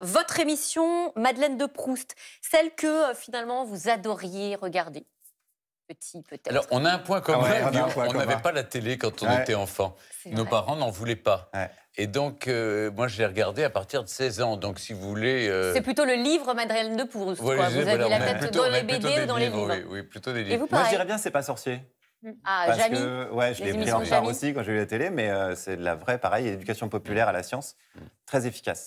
votre émission Madeleine de Proust, celle que euh, finalement vous adoriez regarder Petit, peut peut-être. Alors, on a un point commun. Ah on n'avait pas la télé quand on était enfant. Nos parents n'en voulaient pas. Et donc, euh, moi, je l'ai regardé à partir de 16 ans. Donc, si vous voulez. Euh, c'est plutôt le livre Madeleine de Proust. vous avez la tête dans les BD ou dans les livres. Oui, plutôt des livres. vous, moi, je dirais bien, c'est pas sorcier. Mm. Ah, Parce Jamy. ouais, je l'ai pris en charge aussi quand j'ai eu la télé, mais c'est de la vraie, pareil, éducation populaire à la science, mm. très efficace.